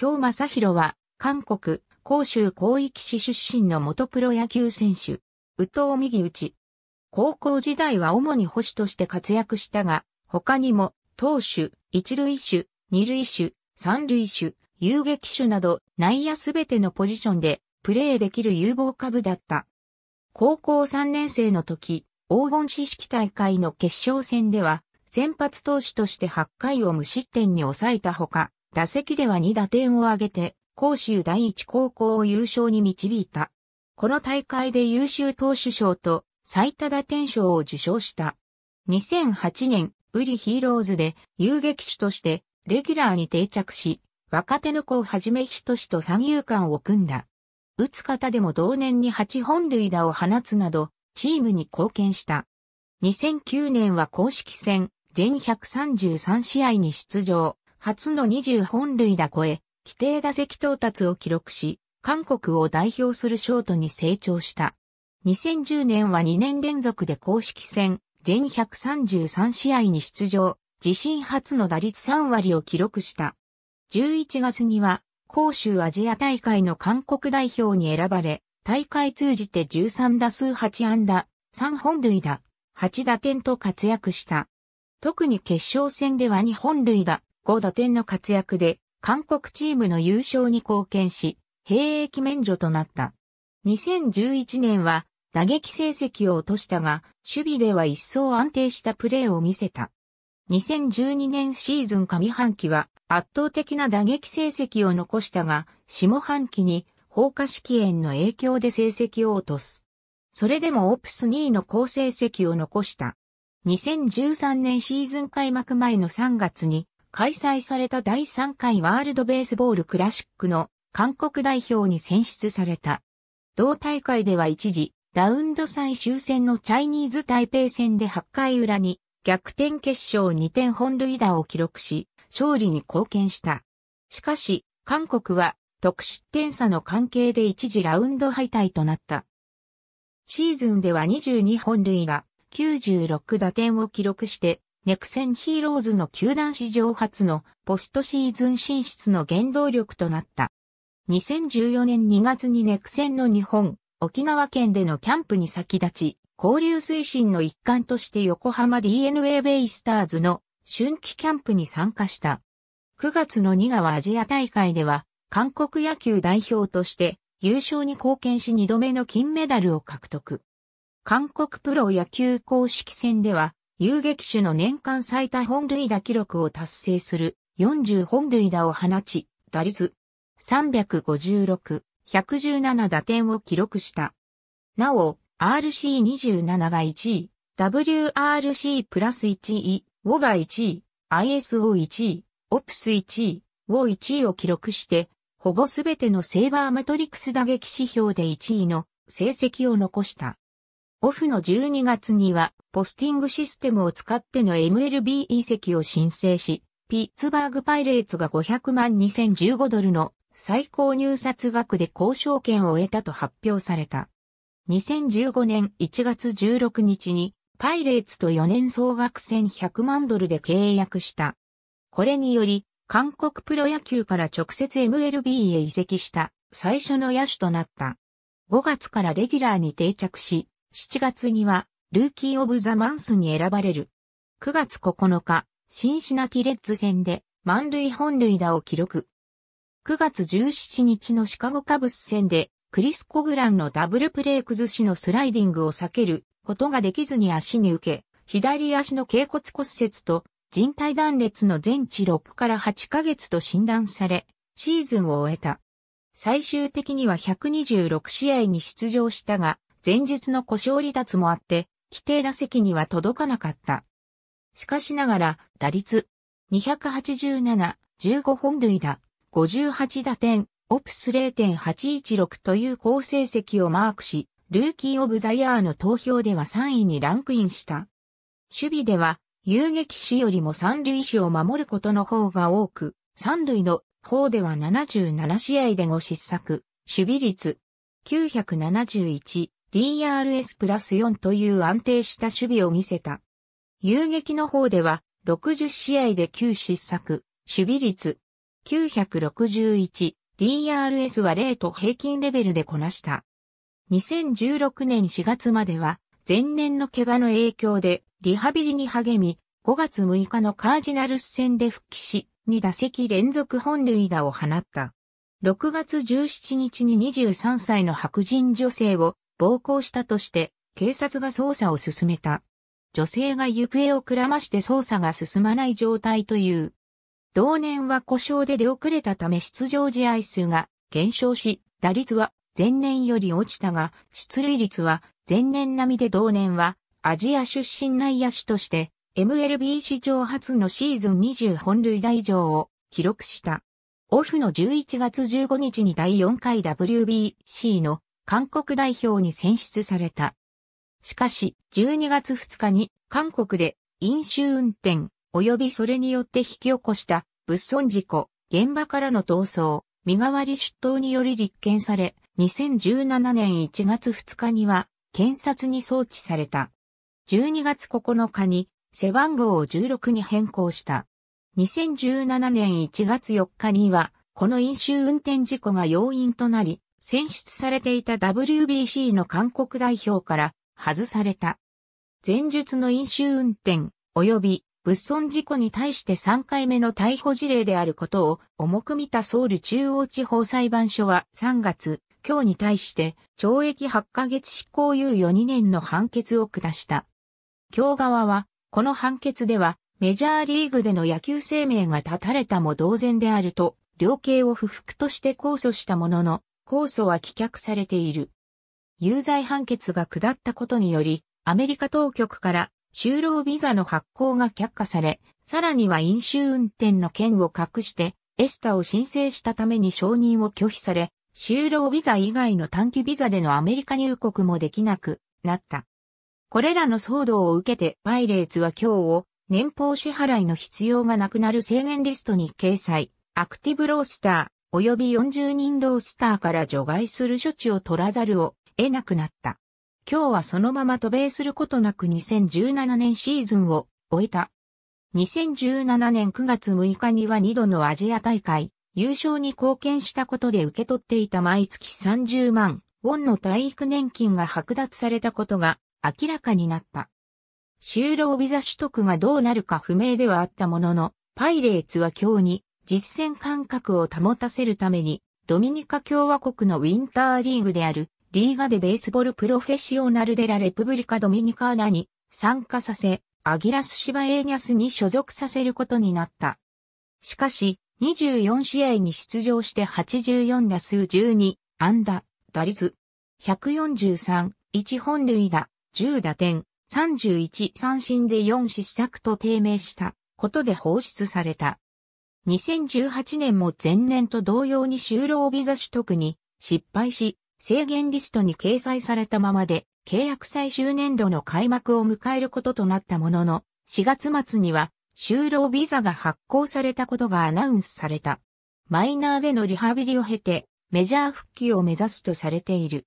京正宏は、韓国、広州広域市出身の元プロ野球選手。宇藤右打ち。高校時代は主に保守として活躍したが、他にも、投手、一塁手、二塁手、三塁手、遊撃手など内野すべてのポジションでプレーできる有望株だった。高校3年生の時、黄金四式大会の決勝戦では、先発投手として8回を無失点に抑えたほか、打席では2打点を挙げて、甲州第一高校を優勝に導いた。この大会で優秀投手賞と最多打点賞を受賞した。2008年、ウリヒーローズで遊撃手としてレギュラーに定着し、若手の子をはじめ人志と三遊間を組んだ。打つ方でも同年に8本塁打を放つなど、チームに貢献した。2009年は公式戦、全133試合に出場。初の20本塁打超え、規定打席到達を記録し、韓国を代表するショートに成長した。2010年は2年連続で公式戦、全133試合に出場、自身初の打率3割を記録した。11月には、杭州アジア大会の韓国代表に選ばれ、大会通じて13打数8安打、3本塁打、8打点と活躍した。特に決勝戦では2本塁打、5打点の活躍で、韓国チームの優勝に貢献し、兵役免除となった。2011年は打撃成績を落としたが、守備では一層安定したプレーを見せた。2012年シーズン上半期は圧倒的な打撃成績を残したが、下半期に放火式炎の影響で成績を落とす。それでもオプス2位の好成績を残した。2013年シーズン開幕前の3月に開催された第3回ワールドベースボールクラシックの韓国代表に選出された。同大会では一時、ラウンド最終戦のチャイニーズ台北戦で8回裏に逆転決勝2点本塁打を記録し、勝利に貢献した。しかし、韓国は得失点差の関係で一時ラウンド敗退となった。シーズンでは22本塁打、96打点を記録してネクセンヒーローズの球団史上初のポストシーズン進出の原動力となった。2014年2月にネクセンの日本、沖縄県でのキャンプに先立ち、交流推進の一環として横浜 DNA ベイスターズの春季キャンプに参加した。9月の2川アジア大会では、韓国野球代表として優勝に貢献し2度目の金メダルを獲得。韓国プロ野球公式戦では、遊撃手の年間最多本塁打記録を達成する40本塁打を放ち、打率356、117打点を記録した。なお、RC27 が1位、WRC プラス1位、ウォバ1位、ISO1 位、オプス1位、を1位を記録して、ほぼすべてのセーバーマトリクス打撃指標で1位の成績を残した。オフの12月には、ポスティングシステムを使っての MLB 移籍を申請し、ピッツバーグパイレーツが500万2015ドルの最高入札額で交渉権を得たと発表された。2015年1月16日に、パイレーツと4年総額1100万ドルで契約した。これにより、韓国プロ野球から直接 MLB へ移籍した最初の野手となった。5月からレギュラーに定着し、7月には、ルーキー・オブ・ザ・マンスに選ばれる。9月9日、シンシナティ・レッズ戦で、満塁本塁打を記録。9月17日のシカゴカブス戦で、クリス・コグランのダブルプレー崩しのスライディングを避けることができずに足に受け、左足の脛骨骨折と人体断裂の全治6から8ヶ月と診断され、シーズンを終えた。最終的には126試合に出場したが、前述の故障離脱もあって、規定打席には届かなかった。しかしながら、打率287、15本塁打、58打点、オプス0.816という好成績をマークし、ルーキー・オブ・ザ・ヤーの投票では3位にランクインした。守備では、遊撃手よりも三塁手を守ることの方が多く、三塁の方では77試合で5失策、守備率971、DRS プラス4という安定した守備を見せた。遊撃の方では、60試合で9失策、守備率、961、DRS は0と平均レベルでこなした。2016年4月までは、前年の怪我の影響でリハビリに励み、5月6日のカージナルス戦で復帰し、2打席連続本塁打を放った。6月17日に23歳の白人女性を暴行したとして警察が捜査を進めた。女性が行方をくらまして捜査が進まない状態という。同年は故障で出遅れたため出場試合数が減少し、打率は前年より落ちたが、出塁率は前年並みで同年はアジア出身内野手として MLB 史上初のシーズン20本塁打以上を記録した。オフの11月15日に第4回 WBC の韓国代表に選出された。しかし、12月2日に韓国で飲酒運転及びそれによって引き起こした物損事故、現場からの逃走、身代わり出頭により立件され、2017年1月2日には検察に送致された。12月9日に背番号を16に変更した。2017年1月4日には、この飲酒運転事故が要因となり、選出されていた WBC の韓国代表から外された。前述の飲酒運転及び物損事故に対して3回目の逮捕事例であることを重く見たソウル中央地方裁判所は3月、今日に対して懲役8ヶ月執行猶予2年の判決を下した。今日側は、この判決ではメジャーリーグでの野球生命が絶たれたも同然であると、量刑を不服として控訴したものの、控訴は棄却されている。有罪判決が下ったことにより、アメリカ当局から就労ビザの発行が却下され、さらには飲酒運転の件を隠してエスタを申請したために承認を拒否され、就労ビザ以外の短期ビザでのアメリカ入国もできなくなった。これらの騒動を受けてパイレーツは今日を年俸支払いの必要がなくなる制限リストに掲載、アクティブロースター、及び40人ロースターから除外する処置を取らざるを得なくなった。今日はそのまま渡米することなく2017年シーズンを終えた。2017年9月6日には2度のアジア大会、優勝に貢献したことで受け取っていた毎月30万ウォンの体育年金が剥奪されたことが明らかになった。就労ビザ取得がどうなるか不明ではあったものの、パイレーツは今日に実戦感覚を保たせるために、ドミニカ共和国のウィンターリーグである、リーガでベースボールプロフェッショナルデラレプブリカドミニカーナに参加させ、アギラス・シバエーニャスに所属させることになった。しかし、24試合に出場して84打数12、安打、打率、143、1本塁打、10打点、31三振で4失策と低迷したことで放出された。2018年も前年と同様に就労ビザ取得に失敗し、制限リストに掲載されたままで、契約最終年度の開幕を迎えることとなったものの、4月末には、就労ビザが発行されたことがアナウンスされた。マイナーでのリハビリを経て、メジャー復帰を目指すとされている。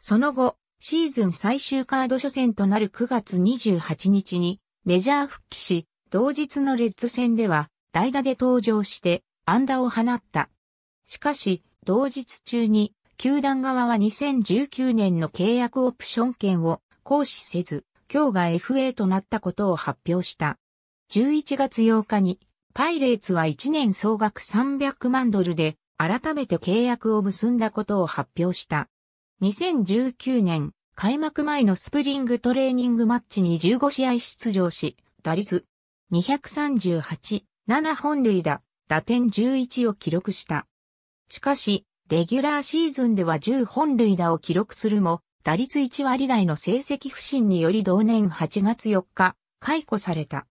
その後、シーズン最終カード初戦となる9月28日にメジャー復帰し、同日のレッズ戦では代打で登場して安打を放った。しかし、同日中に、球団側は2019年の契約オプション権を行使せず、今日が FA となったことを発表した。11月8日に、パイレーツは1年総額300万ドルで、改めて契約を結んだことを発表した。2019年、開幕前のスプリングトレーニングマッチに15試合出場し、打率238、7本塁打、打点11を記録した。しかし、レギュラーシーズンでは10本塁打を記録するも、打率1割台の成績不振により同年8月4日、解雇された。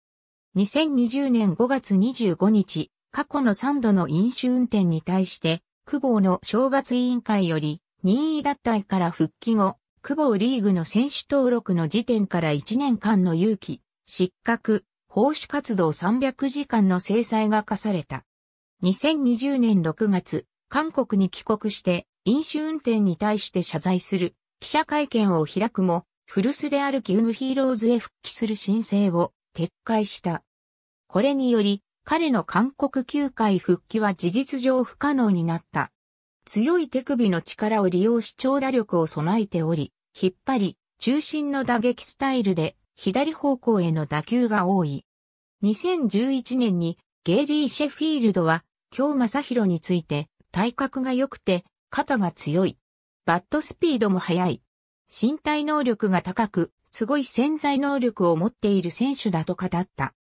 2020年5月25日、過去の3度の飲酒運転に対して、久保の懲罰委員会より、任意脱退から復帰後、久保リーグの選手登録の時点から1年間の有期、失格、奉仕活動300時間の制裁が課された。2020年6月、韓国に帰国して飲酒運転に対して謝罪する記者会見を開くも、古巣であるキウムヒーローズへ復帰する申請を撤回した。これにより、彼の韓国球界復帰は事実上不可能になった。強い手首の力を利用し長打力を備えており、引っ張り、中心の打撃スタイルで左方向への打球が多い。2011年にゲイリー・シェフィールドは、京正宏について、体格が良くて、肩が強い。バットスピードも速い。身体能力が高く、すごい潜在能力を持っている選手だと語った。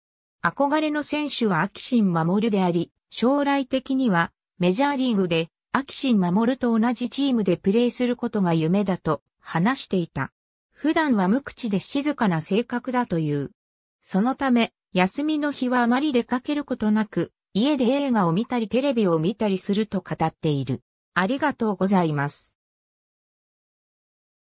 憧れの選手は秋新守であり、将来的にはメジャーリーグで秋新守と同じチームでプレーすることが夢だと話していた。普段は無口で静かな性格だという。そのため、休みの日はあまり出かけることなく、家で映画を見たりテレビを見たりすると語っている。ありがとうございます。